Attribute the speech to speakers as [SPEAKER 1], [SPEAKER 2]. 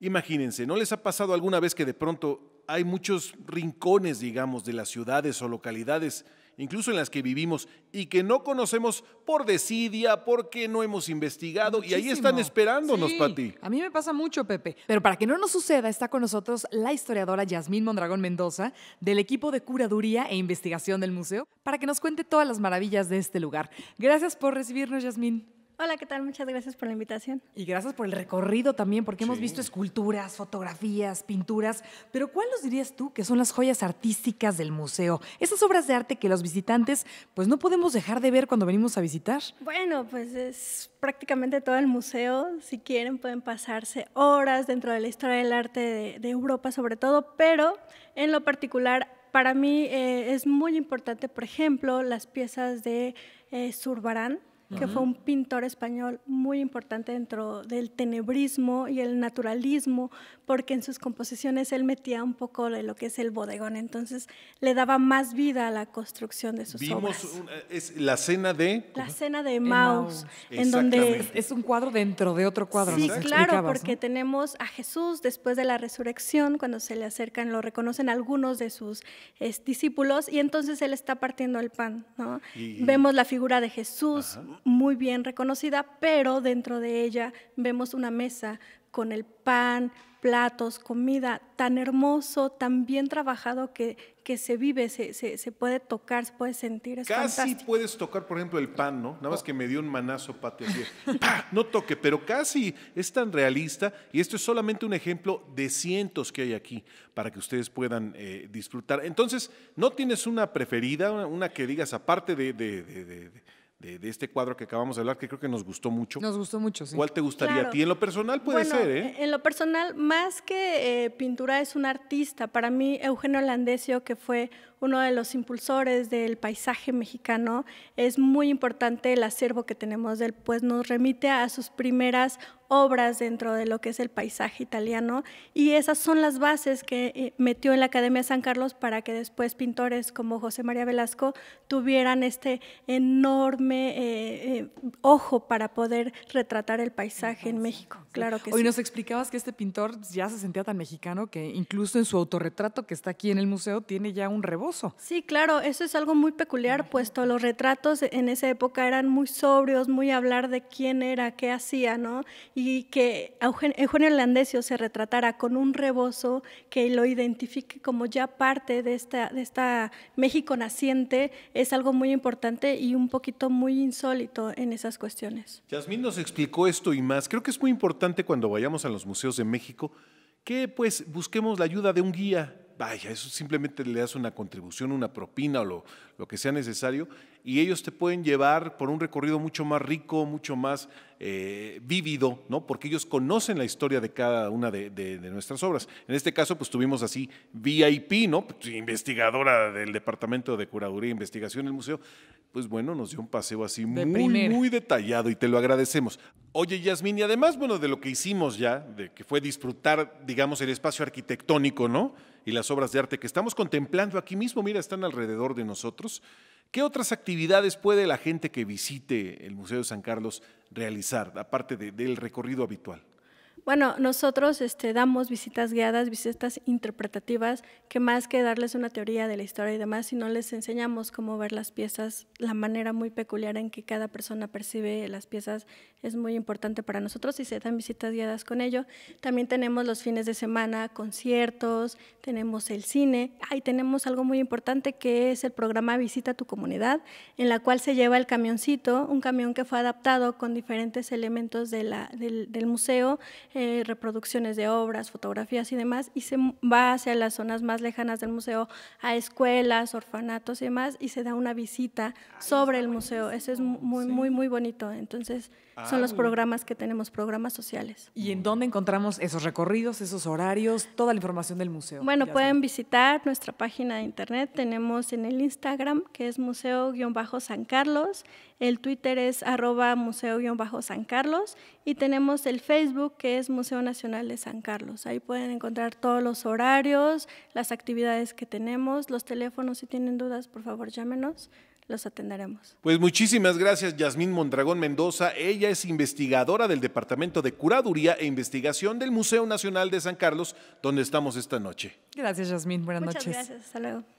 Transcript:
[SPEAKER 1] Imagínense, ¿no les ha pasado alguna vez que de pronto hay muchos rincones, digamos, de las ciudades o localidades, incluso en las que vivimos, y que no conocemos por desidia, porque no hemos investigado, y ahí están esperándonos, sí, Pati.
[SPEAKER 2] A mí me pasa mucho, Pepe. Pero para que no nos suceda, está con nosotros la historiadora Yasmín Mondragón Mendoza, del equipo de curaduría e investigación del museo, para que nos cuente todas las maravillas de este lugar. Gracias por recibirnos, Yasmín. Hola, ¿qué tal? Muchas gracias por la invitación. Y gracias por el recorrido también, porque hemos visto esculturas, fotografías, pinturas, pero ¿cuál nos dirías tú que son las joyas artísticas del museo? Esas obras de arte que los visitantes pues no podemos dejar de ver cuando venimos a visitar.
[SPEAKER 3] Bueno, pues es prácticamente todo el museo. Si quieren pueden pasarse horas dentro de la historia del arte de, Europa sobre todo, pero en lo particular para mí eh, es muy importante, por ejemplo, las piezas de eh, Zurbarán que fue un pintor español muy importante dentro del tenebrismo y el naturalismo, porque en sus composiciones él metía un poco de lo que es el bodegón, entonces le daba más vida a la construcción de sus obras. Vimos
[SPEAKER 1] es la cena de la cena de Maus, en donde es, un cuadro dentro de otro cuadro. Sí, claro, porque
[SPEAKER 3] tenemos a Jesús después de la resurrección, cuando se le acercan lo reconocen algunos de sus discípulos y entonces él está partiendo el pan, ¿no? Vemos la figura de Jesús muy bien reconocida, pero dentro de ella vemos una mesa con el pan, platos, comida, tan hermoso, tan bien trabajado que, que se vive, se, puede tocar, se puede sentir.
[SPEAKER 1] Es casi puedes tocar, por ejemplo, el pan, ¿no? Nada más oh. que me dio un manazo, Pati. No toque, pero casi es tan realista y esto es solamente un ejemplo de cientos que hay aquí para que ustedes puedan eh, disfrutar. Entonces, ¿no tienes una preferida, una, que digas aparte de, de de, este cuadro que acabamos de hablar, que creo que nos gustó mucho. Nos gustó mucho, sí. ¿Cuál te gustaría a ti? En lo personal puede ser, ¿eh? ¿eh?
[SPEAKER 3] En lo personal, más que eh, pintura, es un artista. Para mí, Eugenio Landesio, que fue uno de los impulsores del paisaje mexicano, es muy importante el acervo que tenemos de Él, pues nos remite a sus primeras obras dentro de lo que es el paisaje italiano y esas son las bases que eh, metió en la Academia San Carlos para que después pintores como José María Velasco tuvieran este enorme eh, eh, ojo para poder retratar el paisaje en México. Claro que Hoy nos
[SPEAKER 2] explicabas que este pintor ya se sentía tan mexicano que incluso en su autorretrato que está aquí en el museo tiene ya un rebozo.
[SPEAKER 3] Sí, claro, eso es algo muy peculiar, puesto los retratos en esa época eran muy sobrios, muy hablar de quién era, qué hacía, ¿no? y que Eugenio Landesio se retratara con un rebozo que lo identifique como ya parte de esta, de esta México naciente es algo muy importante y un poquito muy insólito en esas cuestiones.
[SPEAKER 1] Yasmín nos explicó esto y más. Creo que es muy importante cuando vayamos a los museos de México que pues busquemos la ayuda de un guía vaya, eso simplemente le das una contribución, una propina o lo, que sea necesario, y ellos te pueden llevar por un recorrido mucho más rico, mucho más eh, vívido, ¿no? porque ellos conocen la historia de cada una de, nuestras obras. En este caso, pues tuvimos así VIP, ¿no? Pues, investigadora del Departamento de Curaduría e Investigación del Museo, pues bueno, nos dio un paseo así muy, muy detallado y te lo agradecemos. Oye, Yasmín, y además, bueno, de lo que hicimos ya, de que fue disfrutar, digamos, el espacio arquitectónico, ¿no? y las obras de arte que estamos contemplando aquí mismo, mira, están alrededor de nosotros. ¿Qué otras actividades puede la gente que visite el Museo de San Carlos realizar, aparte del recorrido habitual?
[SPEAKER 3] Bueno, nosotros este, damos visitas guiadas, visitas interpretativas, que más que darles una teoría de la historia y demás, no les enseñamos cómo ver las piezas, la manera muy peculiar en que cada persona percibe las piezas es muy importante para nosotros y se dan visitas guiadas con ello. También tenemos los fines de semana, conciertos, tenemos el cine, ahí tenemos algo muy importante que es el programa Visita tu comunidad, en la cual se lleva el camioncito, un camión que fue adaptado con diferentes elementos del, del museo eh, reproducciones de obras, fotografías y demás, y se va hacia las zonas más lejanas del museo, a escuelas, orfanatos y demás, y se da una visita ah, sobre el museo. Eso es muy, muy, muy bonito. Entonces, ah, son los programas que tenemos, programas sociales.
[SPEAKER 2] ¿Y en dónde encontramos esos recorridos, esos horarios, toda la información del museo? Bueno, pueden
[SPEAKER 3] visitar nuestra página de internet. Tenemos en el Instagram, que es museo-san Carlos. El Twitter es arroba museo-san Y tenemos el Facebook, que es Museo Nacional de San Carlos. Ahí pueden encontrar todos los horarios, las actividades que tenemos, los teléfonos. Si tienen dudas, por favor, llámenos los atenderemos.
[SPEAKER 1] Pues muchísimas gracias, Yasmín Mondragón Mendoza. Ella es investigadora del Departamento de Curaduría e Investigación del Museo Nacional de San Carlos, donde estamos esta noche.
[SPEAKER 2] Gracias, Yasmín. Buenas Muchas noches. Gracias,
[SPEAKER 1] hasta luego.